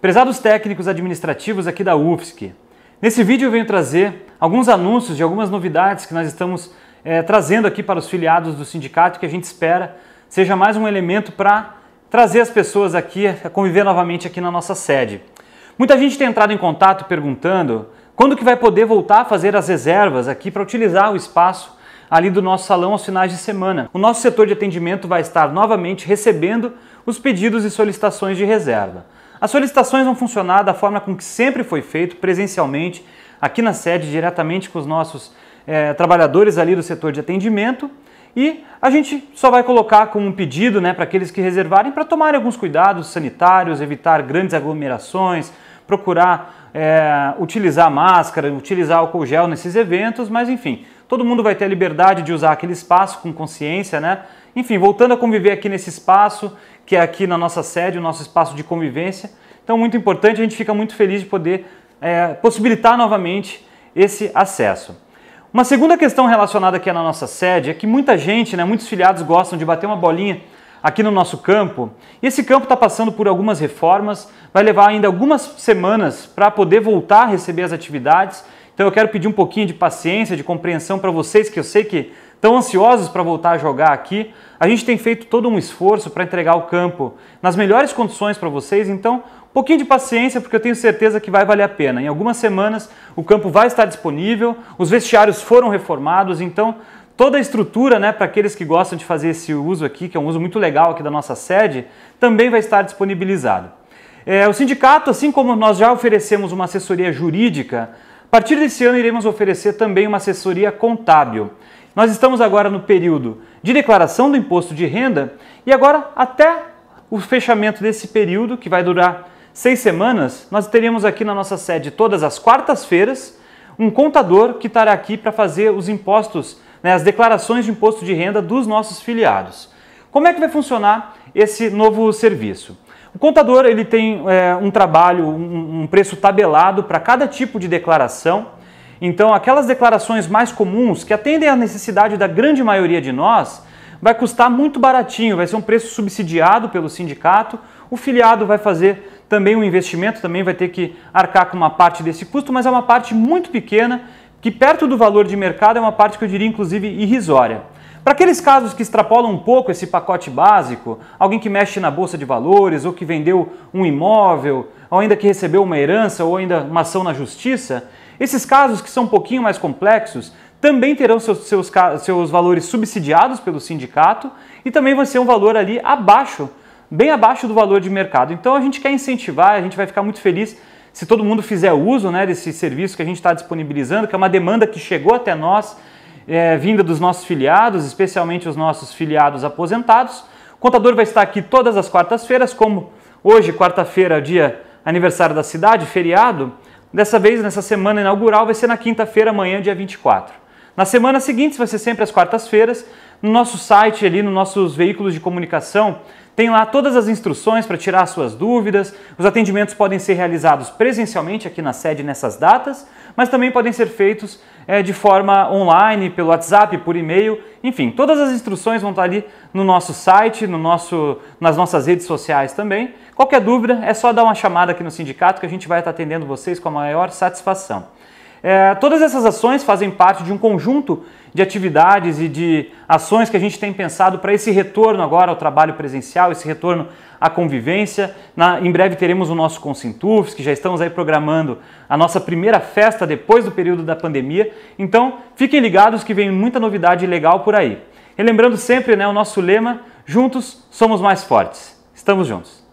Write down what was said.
Prezados técnicos administrativos aqui da UFSC, nesse vídeo eu venho trazer alguns anúncios de algumas novidades que nós estamos é, trazendo aqui para os filiados do sindicato que a gente espera seja mais um elemento para trazer as pessoas aqui a conviver novamente aqui na nossa sede. Muita gente tem entrado em contato perguntando quando que vai poder voltar a fazer as reservas aqui para utilizar o espaço ali do nosso salão aos finais de semana. O nosso setor de atendimento vai estar novamente recebendo os pedidos e solicitações de reserva. As solicitações vão funcionar da forma com que sempre foi feito, presencialmente, aqui na sede, diretamente com os nossos é, trabalhadores ali do setor de atendimento. E a gente só vai colocar como um pedido né, para aqueles que reservarem para tomarem alguns cuidados sanitários, evitar grandes aglomerações, procurar é, utilizar máscara, utilizar álcool gel nesses eventos, mas enfim, todo mundo vai ter a liberdade de usar aquele espaço com consciência, né? Enfim, voltando a conviver aqui nesse espaço, que é aqui na nossa sede, o nosso espaço de convivência. Então, muito importante, a gente fica muito feliz de poder é, possibilitar novamente esse acesso. Uma segunda questão relacionada aqui na nossa sede é que muita gente, né, muitos filiados gostam de bater uma bolinha aqui no nosso campo. E esse campo está passando por algumas reformas, vai levar ainda algumas semanas para poder voltar a receber as atividades. Então eu quero pedir um pouquinho de paciência, de compreensão para vocês que eu sei que estão ansiosos para voltar a jogar aqui. A gente tem feito todo um esforço para entregar o campo nas melhores condições para vocês, então um pouquinho de paciência porque eu tenho certeza que vai valer a pena. Em algumas semanas o campo vai estar disponível, os vestiários foram reformados, então toda a estrutura, né, para aqueles que gostam de fazer esse uso aqui, que é um uso muito legal aqui da nossa sede, também vai estar disponibilizado. É, o sindicato, assim como nós já oferecemos uma assessoria jurídica a partir desse ano, iremos oferecer também uma assessoria contábil. Nós estamos agora no período de declaração do imposto de renda e agora até o fechamento desse período, que vai durar seis semanas, nós teremos aqui na nossa sede todas as quartas-feiras um contador que estará aqui para fazer os impostos, né, as declarações de imposto de renda dos nossos filiados. Como é que vai funcionar esse novo serviço? O contador ele tem é, um trabalho, um, um preço tabelado para cada tipo de declaração. Então, aquelas declarações mais comuns que atendem à necessidade da grande maioria de nós vai custar muito baratinho, vai ser um preço subsidiado pelo sindicato. O filiado vai fazer também um investimento, também vai ter que arcar com uma parte desse custo, mas é uma parte muito pequena que perto do valor de mercado é uma parte que eu diria inclusive irrisória. Para aqueles casos que extrapolam um pouco esse pacote básico, alguém que mexe na bolsa de valores ou que vendeu um imóvel, ou ainda que recebeu uma herança ou ainda uma ação na justiça, esses casos que são um pouquinho mais complexos também terão seus, seus, seus valores subsidiados pelo sindicato e também vai ser um valor ali abaixo, bem abaixo do valor de mercado. Então a gente quer incentivar, a gente vai ficar muito feliz se todo mundo fizer uso né, desse serviço que a gente está disponibilizando, que é uma demanda que chegou até nós é, vinda dos nossos filiados, especialmente os nossos filiados aposentados. O contador vai estar aqui todas as quartas-feiras, como hoje, quarta-feira, dia aniversário da cidade, feriado. Dessa vez, nessa semana inaugural, vai ser na quinta-feira, amanhã, dia 24. Na semana seguinte, vai ser sempre às quartas-feiras. No nosso site, ali, nos nossos veículos de comunicação, tem lá todas as instruções para tirar suas dúvidas. Os atendimentos podem ser realizados presencialmente aqui na sede nessas datas mas também podem ser feitos é, de forma online, pelo WhatsApp, por e-mail, enfim, todas as instruções vão estar ali no nosso site, no nosso, nas nossas redes sociais também. Qualquer dúvida é só dar uma chamada aqui no sindicato que a gente vai estar atendendo vocês com a maior satisfação. É, todas essas ações fazem parte de um conjunto de atividades e de ações que a gente tem pensado para esse retorno agora ao trabalho presencial, esse retorno a convivência. Na, em breve teremos o nosso Consintufs, que já estamos aí programando a nossa primeira festa depois do período da pandemia. Então, fiquem ligados que vem muita novidade legal por aí. E lembrando sempre né, o nosso lema: juntos somos mais fortes. Estamos juntos.